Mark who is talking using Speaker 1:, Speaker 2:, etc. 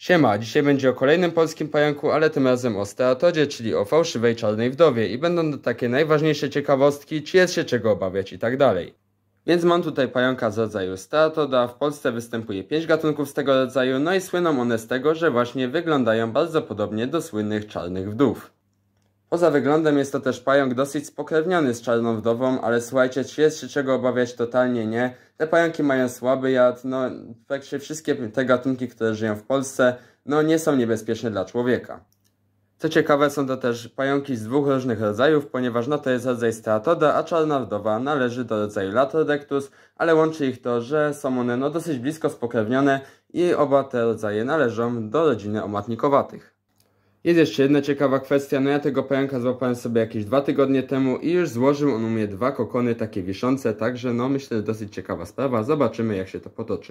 Speaker 1: Siema, dzisiaj będzie o kolejnym polskim pająku, ale tym razem o Steatodzie, czyli o fałszywej czarnej wdowie i będą to takie najważniejsze ciekawostki, czy jest się czego obawiać i tak dalej. Więc mam tutaj pająka z rodzaju Steatoda, w Polsce występuje 5 gatunków z tego rodzaju, no i słyną one z tego, że właśnie wyglądają bardzo podobnie do słynnych czarnych wdów. Poza wyglądem jest to też pająk dosyć spokrewniony z czarną wdową, ale słuchajcie, czy jest się czego obawiać? Totalnie nie. Te pająki mają słaby jad, no się wszystkie te gatunki, które żyją w Polsce, no nie są niebezpieczne dla człowieka. Co ciekawe są to też pająki z dwóch różnych rodzajów, ponieważ no to jest rodzaj Stratoda, a czarna wdowa należy do rodzaju Latrodectus, ale łączy ich to, że są one no dosyć blisko spokrewnione i oba te rodzaje należą do rodziny omatnikowatych. Jest jeszcze jedna ciekawa kwestia, no ja tego pająka złapałem sobie jakieś dwa tygodnie temu i już złożył on u mnie dwa kokony takie wiszące, także no myślę, że dosyć ciekawa sprawa, zobaczymy jak się to potoczy.